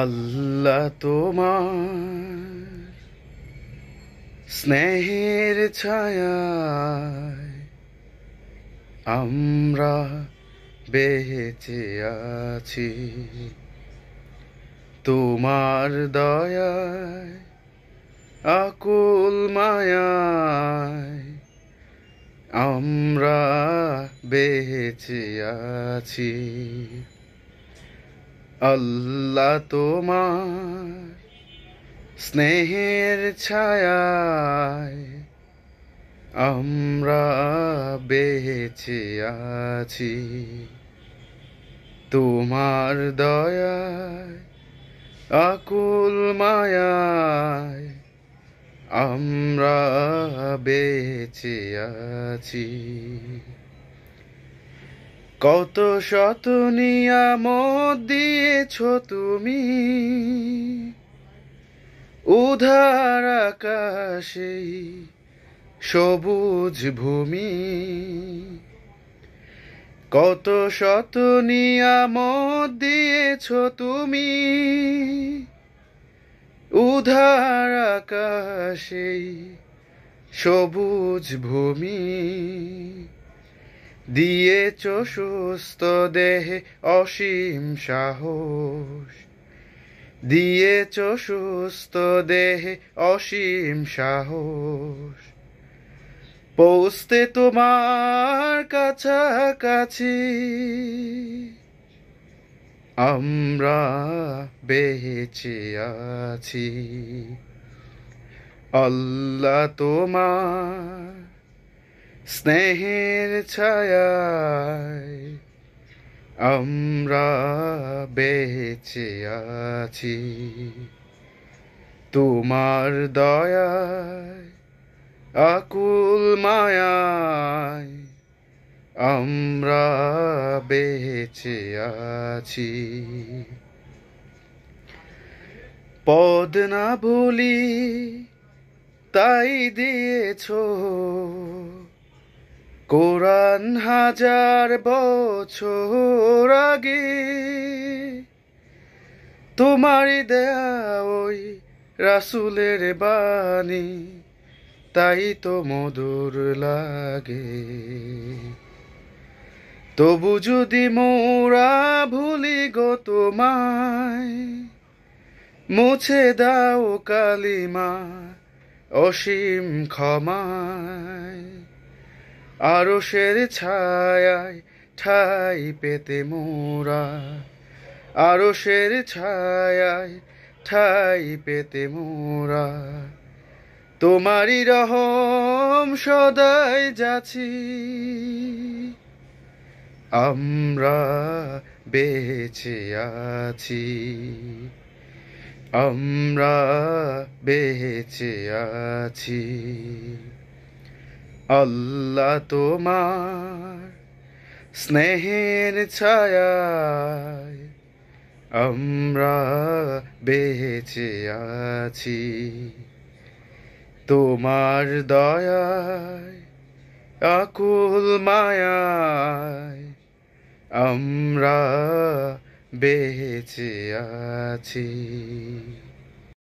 আল্লাহ তোমার স্নেহের ছায় আমরা বেঁচে আছি তোমার দয়ায় আকুল মায়ায় আমরা বেঁচে আছি আল্লাহ তোমার স্নেহের ছায় আমরা বেঁচে আছি তোমার দয়ায় আকুল মায়ায় আমরা বেঁচে আছি কত শত নিয়ামত দিয়েছ তুমি উধার আকাশে সবুজ ভূমি কত শত নিয়ামত দিয়েছ তুমি উধার আকাশে সবুজ ভূমি দিয়েছ সুস্থ দেহে অসীম সাহস দিয়েছ সুস্থ দেহে অসীম সাহস পৌঁছতে তোমার কাছাকাছি আমরা বেঁচে আছি আল্লাহ তোমার স্নেহের ছায় আমরা বেঁচে আছি তোমার দয়ায় আকুল মায়ায় আমরা বেঁচে আছি পদ না ভুলি তাই দিয়েছো কোরআন হাজার বছর আগে তোমারই দেয়া ওই রাসুলের বাণী তাই তো মধুর লাগে তবু যদি মোরা ভুলি গো তোমায় মুছে দাও কালিমা অসীম ক্ষমায় আরো সের ছায়ায় ঠাই পেতে মোরা আরো সের ছায়ায় ঠাই পেতে মোরা তোমারই রহম সদাই যাচ্ছি আমরা বেঁচে আছি আমরা বেঁচে আছি আল্লাহ তোমার স্নেহের ছায় আমরা বেঁচে আছি তোমার দয়ায় আকুল মায়ায় আমরা বেঁচে আছি